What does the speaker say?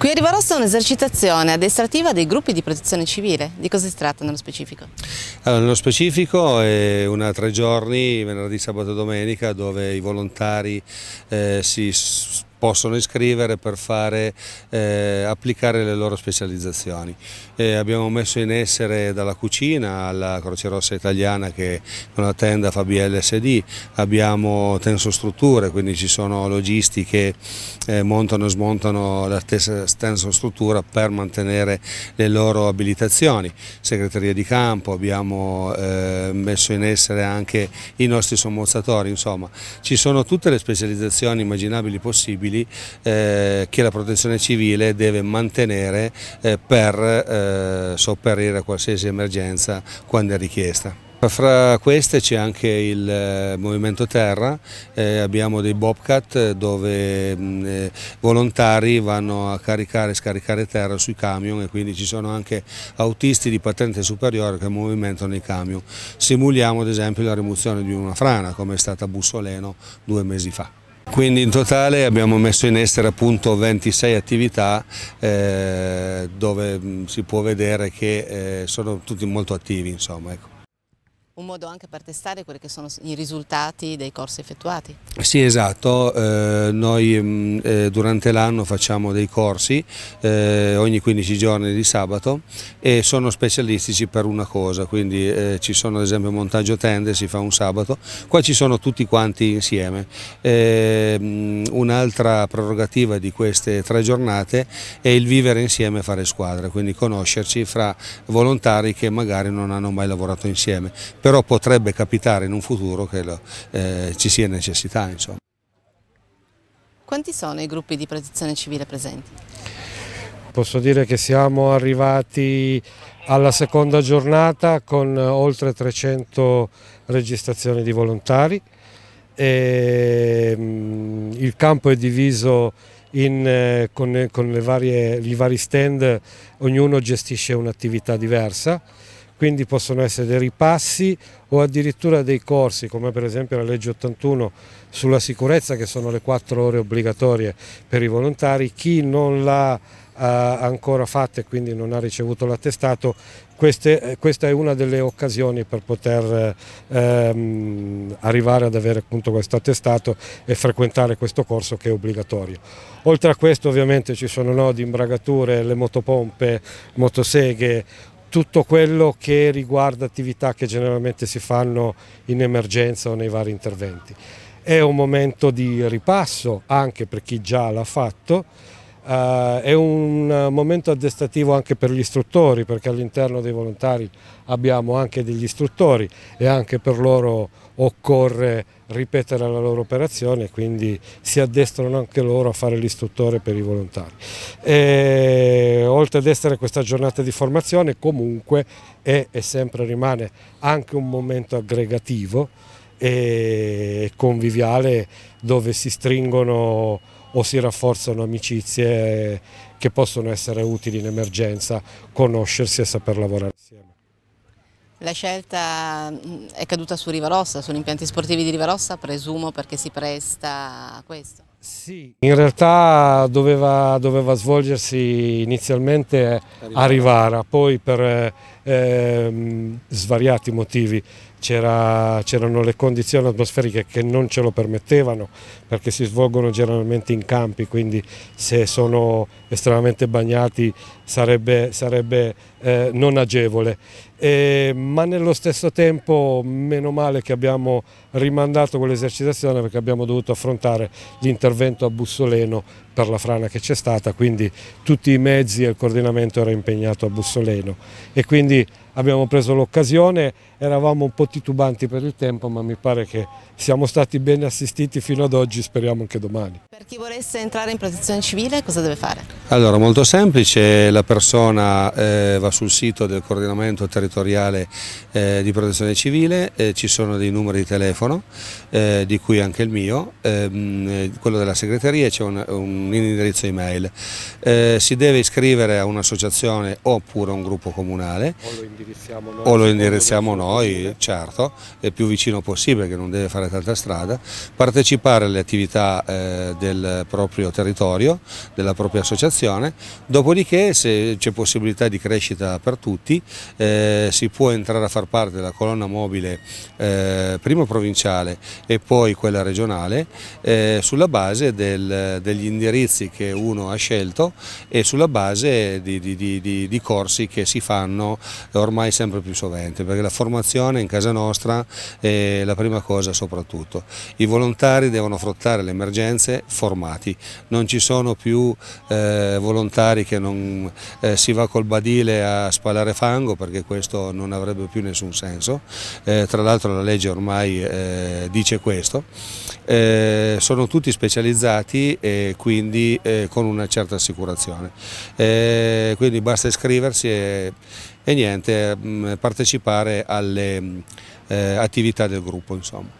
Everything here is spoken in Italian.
Qui a Rivarossa un'esercitazione addestrativa dei gruppi di protezione civile. Di cosa si tratta nello specifico? Allora, nello specifico è una tre giorni, venerdì, sabato e domenica, dove i volontari eh, si possono iscrivere per fare, eh, applicare le loro specializzazioni. Eh, abbiamo messo in essere dalla cucina alla Croce Rossa Italiana che con la tenda fa BLSD, abbiamo tensostrutture, quindi ci sono logisti che eh, montano e smontano la stessa tensostruttura per mantenere le loro abilitazioni, segreteria di campo, abbiamo eh, messo in essere anche i nostri sommozzatori, insomma ci sono tutte le specializzazioni immaginabili possibili disponibili eh, che la protezione civile deve mantenere eh, per eh, sopperire a qualsiasi emergenza quando è richiesta. Fra queste c'è anche il eh, Movimento Terra, eh, abbiamo dei Bobcat eh, dove mh, eh, volontari vanno a caricare e scaricare terra sui camion e quindi ci sono anche autisti di patente superiore che movimentano i camion. Simuliamo ad esempio la rimozione di una frana come è stata a Bussoleno due mesi fa. Quindi in totale abbiamo messo in essere appunto 26 attività eh, dove mm, si può vedere che eh, sono tutti molto attivi. Insomma, ecco un modo anche per testare quelli che sono i risultati dei corsi effettuati. Sì esatto, eh, noi mm, eh, durante l'anno facciamo dei corsi eh, ogni 15 giorni di sabato e sono specialistici per una cosa, quindi eh, ci sono ad esempio montaggio tende, si fa un sabato, qua ci sono tutti quanti insieme. Ehm, un'altra prerogativa di queste tre giornate è il vivere insieme e fare squadra, quindi conoscerci fra volontari che magari non hanno mai lavorato insieme. Per però potrebbe capitare in un futuro che lo, eh, ci sia necessità. Insomma. Quanti sono i gruppi di protezione civile presenti? Posso dire che siamo arrivati alla seconda giornata con eh, oltre 300 registrazioni di volontari. E, ehm, il campo è diviso in, eh, con, con varie, i vari stand, ognuno gestisce un'attività diversa quindi possono essere dei ripassi o addirittura dei corsi come per esempio la legge 81 sulla sicurezza che sono le quattro ore obbligatorie per i volontari, chi non l'ha eh, ancora fatta e quindi non ha ricevuto l'attestato, eh, questa è una delle occasioni per poter ehm, arrivare ad avere appunto questo attestato e frequentare questo corso che è obbligatorio. Oltre a questo ovviamente ci sono nodi, imbragature, le motopompe, motoseghe, tutto quello che riguarda attività che generalmente si fanno in emergenza o nei vari interventi. È un momento di ripasso anche per chi già l'ha fatto, Uh, è un momento addestrativo anche per gli istruttori perché all'interno dei volontari abbiamo anche degli istruttori e anche per loro occorre ripetere la loro operazione e quindi si addestrano anche loro a fare l'istruttore per i volontari. E, oltre ad essere questa giornata di formazione comunque è e sempre rimane anche un momento aggregativo e conviviale dove si stringono o si rafforzano amicizie che possono essere utili in emergenza, conoscersi e saper lavorare. La scelta mm, è caduta su Rivarossa, sono impianti sportivi di Rivarossa, presumo perché si presta a questo. Sì, in realtà doveva, doveva svolgersi inizialmente a Rivara, poi per eh, ehm, svariati motivi c'erano le condizioni atmosferiche che non ce lo permettevano perché si svolgono generalmente in campi, quindi se sono estremamente bagnati sarebbe, sarebbe eh, non agevole. E, ma nello stesso tempo meno male che abbiamo rimandato quell'esercitazione perché abbiamo dovuto affrontare l'intervento a Bussoleno per la frana che c'è stata, quindi tutti i mezzi e il coordinamento era impegnato a Bussoleno e quindi abbiamo preso l'occasione, eravamo un po' titubanti per il tempo ma mi pare che siamo stati ben assistiti fino ad oggi, speriamo anche domani. Per chi volesse entrare in protezione civile cosa deve fare? Allora molto semplice, la persona eh, va sul sito del coordinamento territoriale eh, di protezione civile, eh, ci sono dei numeri di telefono eh, di cui anche il mio, ehm, eh, quello della segreteria, c'è un, un un indirizzo email, eh, si deve iscrivere a un'associazione oppure a un gruppo comunale o lo indirizziamo noi, lo indirizziamo noi certo, il più vicino possibile che non deve fare tanta strada, partecipare alle attività eh, del proprio territorio, della propria associazione, dopodiché se c'è possibilità di crescita per tutti eh, si può entrare a far parte della colonna mobile eh, prima provinciale e poi quella regionale eh, sulla base del, degli indirizzi indirizzi che uno ha scelto e sulla base di, di, di, di corsi che si fanno ormai sempre più sovente, perché la formazione in casa nostra è la prima cosa soprattutto. I volontari devono affrontare le emergenze formati, non ci sono più eh, volontari che non eh, si va col badile a spalare fango perché questo non avrebbe più nessun senso, eh, tra l'altro la legge ormai eh, dice questo. Eh, sono tutti specializzati e quindi quindi eh, con una certa assicurazione. Eh, quindi basta iscriversi e, e niente, mm, partecipare alle mm, eh, attività del gruppo. Insomma.